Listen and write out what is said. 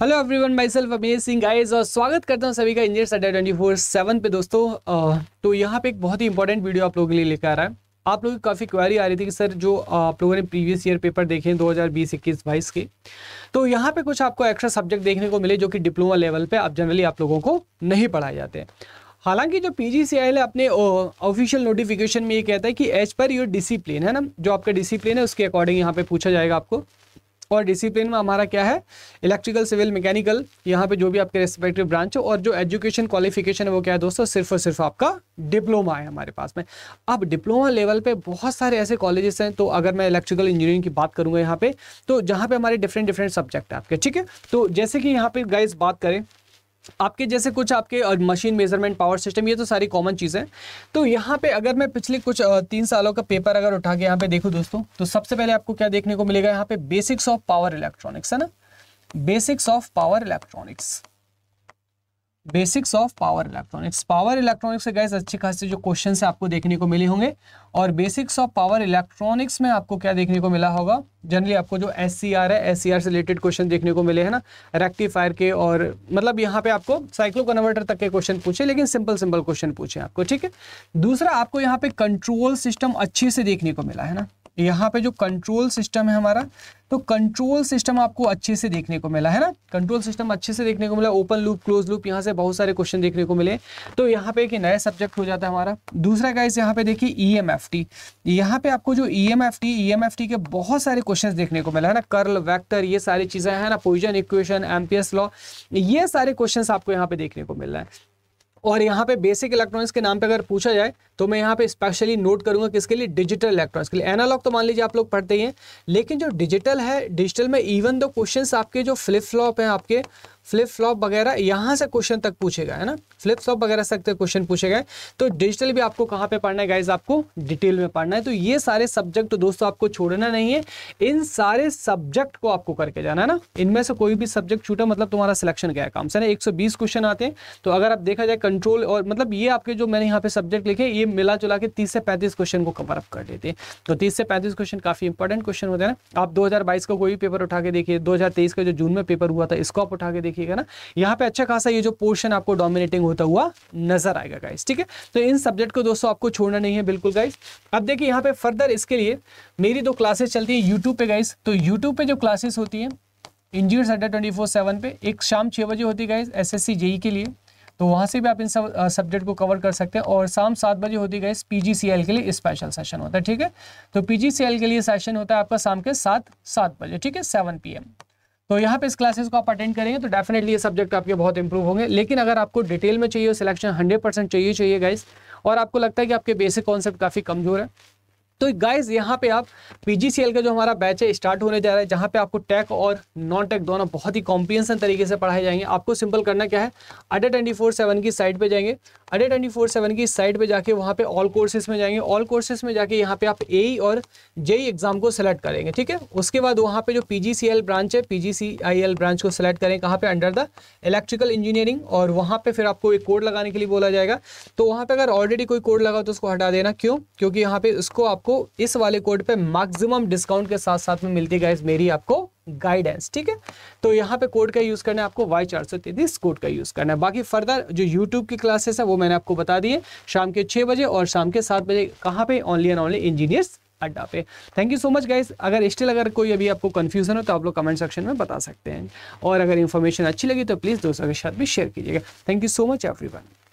hello everyone माई सेल्फ Amer Singh guys और स्वागत करता हूँ सभी का इंजियर सडे ट्वेंटी फोर सेवन पे दोस्तों आ, तो यहाँ पे एक बहुत ही इंपॉर्टेंट वीडियो आप लोगों के लिए लेकर आ रहा है आप लोगों की काफ़ी क्वारी आ रही थी कि सर जो आप लोगों ने प्रीवियस ईयर पेपर देखे दो हज़ार बीस इक्कीस बाईस के तो यहाँ पे कुछ आपको एक्स्ट्रा सब्जेक्ट देखने को मिले जो कि डिप्लोमा लेवल पर आप जनरली आप लोगों को नहीं पढ़ाए जाते हैं हालांकि जो पी जी सी आई अपने ऑफिशियल नोटिफिकेशन में ये कहता है कि एज पर योर डिसिप्लिन है ना जो आपका डिसिप्लिन है उसके अकॉर्डिंग यहाँ पे पूछा जाएगा आपको और डिसिप्लिन में हमारा क्या है इलेक्ट्रिकल सिविल मैकेनिकल यहाँ पे जो भी आपके रेस्पेक्टिव ब्रांच हो और जो एजुकेशन क्वालिफिकेशन है वो क्या है दोस्तों सिर्फ और सिर्फ आपका डिप्लोमा है हमारे पास में अब डिप्लोमा लेवल पे बहुत सारे ऐसे कॉलेजेस हैं तो अगर मैं इलेक्ट्रिकल इंजीनियरिंग की बात करूँगा यहाँ पे तो जहाँ पे हमारे डिफरेंट डिफरेंट सब्जेक्ट है आपके ठीक है तो जैसे कि यहाँ पे गाइज बात करें आपके जैसे कुछ आपके मशीन मेजरमेंट पावर सिस्टम ये तो सारी कॉमन चीज़ें तो यहाँ पे अगर मैं पिछले कुछ तीन सालों का पेपर अगर उठा के यहाँ पे देखूँ दोस्तों तो सबसे पहले आपको क्या देखने को मिलेगा यहाँ पे बेसिक्स ऑफ पावर इलेक्ट्रॉनिक्स है ना basics of power electronics basics of power electronics power electronics से गैस अच्छे खासे जो क्वेश्चन है आपको देखने को मिले होंगे और बेसिक्स ऑफ पावर इलेक्ट्रॉनिक्स में आपको क्या देखने को मिला होगा जनरली आपको जो एस सी है एस सी आर से रिलेटेड क्वेश्चन देखने को मिले हैं ना रेक्टिफायर के और मतलब यहाँ पे आपको साइक्लो कन्वर्टर तक के क्वेश्चन पूछे लेकिन सिंपल सिंपल क्वेश्चन पूछे आपको ठीक है दूसरा आपको यहाँ पे कंट्रोल सिस्टम अच्छे से देखने को मिला है ना यहाँ पे जो कंट्रोल सिस्टम है हमारा तो कंट्रोल सिस्टम आपको अच्छे से देखने को मिला है ना कंट्रोल सिस्टम अच्छे से देखने को मिला ओपन लूप क्लोज लूप यहाँ से बहुत सारे क्वेश्चन देखने को मिले तो यहाँ पे एक नया सब्जेक्ट हो जाता है हमारा दूसरा गाइस यहाँ पे देखिए ई एम एफ टी यहाँ पे आपको जो E M F T E M F T के बहुत सारे क्वेश्चन देखने को मिला है ना कर्ल वैक्टर ये सारी चीज़ें हैं ना पोइजन इक्वेशन एस लॉ ये सारे क्वेश्चन आपको यहाँ पे देखने को मिल रहा है और यहाँ पे बेसिक इलेक्ट्रॉनिक्स के नाम पे अगर पूछा जाए तो मैं यहाँ पे स्पेशली नोट करूंगा किसके लिए डिजिटल इलेक्ट्रॉनिक्स के लिए एनालॉग तो मान लीजिए आप लोग पढ़ते ही हैं लेकिन जो डिजिटल है डिजिटल में इवन दो क्वेश्चन आपके जो फ्लिप फ्लॉप हैं आपके फ्लिप फ्लॉप वगैरह यहाँ से क्वेश्चन तक पूछेगा है ना फ्लिप फ्लॉप वगैरह से तक क्वेश्चन गए तो डिजिटल भी आपको कहाँ पे पढ़ना है गाइज आपको डिटेल में पढ़ना है तो ये सारे सब्जेक्ट तो दोस्तों आपको छोड़ना नहीं है इन सारे सब्जेक्ट को आपको करके जाना है ना इनमें से कोई भी सब्जेक्ट छूटा मतलब तुम्हारा सिलेक्शन गया काम से ना एक क्वेश्चन आते हैं तो अगर आप देखा जाए कंट्रोल और मतलब ये आपके जो मैंने यहाँ पे सब्जेक्ट लिखे ये मिला जुला के तीस से पैंतीस क्वेश्चन को कवर अप कर देते हैं तो तीस से पैंतीस क्वेश्चन काफी इंपॉर्टेंट क्वेश्चन होते हैं ना आप दो का कोई भी पेपर उठा के देखिए दो का जो जून में पेपर हुआ था इसको आप उठा के देखिए देखिएगा ना यहाँ पे अच्छा खासा ये जो पोर्शन आपको डोमिनेटिंग होता हुआ नजर आएगा गाइस ठीक है तो इन सब्जेक्ट को दोस्तों आपको छोड़ना नहीं है बिल्कुल गाइस अब देखिए यहाँ पे फर्दर इसके लिए मेरी दो क्लासेस चलती है यूट्यूब पे गाइस तो यूट्यूब पे जो क्लासेस होती है engineer center twenty four seven पे एक शाम छः बजे होती है गाइस एस एस के लिए तो वहाँ से भी आप इन सब सब्जेक्ट को कवर कर सकते हैं और शाम सात बजे होती गाइस पीजीसीएल के लिए स्पेशल सेशन होता है ठीक है तो पीजीसीएल के लिए सेशन होता है आपका शाम के सात सात बजे ठीक है सेवन पीएम तो यहाँ पे इस क्लासेस को आप अटेंड करेंगे तो डेफिनेटली ये सब्जेक्ट आपके बहुत इंप्रूव होंगे लेकिन अगर आपको डिटेल में चाहिए सिलेक्शन हंड्रेड परसेंट चाहिए चाहिए गाइस और आपको लगता है कि आपके बेसिक कॉन्सेप्ट काफ़ी कमजोर है तो गाइज यहाँ पे आप पीजीसीएल का जो हमारा बैच है स्टार्ट होने जा रहा है जहाँ पे आपको टेक और नॉन टेक दोनों बहुत ही कॉम्पियसन तरीके से पढ़ाए जाएंगे आपको सिंपल करना क्या है अडे ट्वेंटी फोर सेवन की साइट पे जाएंगे अडे ट्वेंटी फोर सेवन की साइट पे जाके वहाँ पे ऑल कोर्सेज में जाएंगे ऑल कोर्सेज में जाके यहाँ पे आप ए e और जेई एग्जाम e को सिलेक्ट करेंगे ठीक है उसके बाद वहाँ पे जो पी ब्रांच है पी ब्रांच को सिलेक्ट करें कहाँ पे अंडर द इलेक्ट्रिकल इंजीनियरिंग और वहाँ पे फिर आपको एक कोड लगाने के लिए बोला जाएगा तो वहाँ पे अगर ऑलरेडी कोई कोड लगा तो उसको हटा देना क्यों क्योंकि यहाँ पे उसको आपको इस वाले कोड पे मैक्सिमम डिस्काउंट के साथ साथ में मिलती गाइज मेरी आपको गाइडेंस ठीक है तो यहाँ पे कोड का यूज करना है आपको वाई चार सौ तैतीस कोड का यूज करना है बाकी फर्दर जो यूट्यूब की क्लासेस है वो मैंने आपको बता दी शाम के छह बजे और शाम के सात बजे कहाँ पे only and only engineers Adda पे thank you so much guys अगर स्टिल अगर कोई अभी आपको कंफ्यूजन हो तो आप लोग कमेंट सेक्शन में बता सकते हैं और अगर इन्फॉर्मेशन अच्छी लगी तो प्लीज़ दोस्तों के साथ भी शेयर कीजिएगा thank you so much every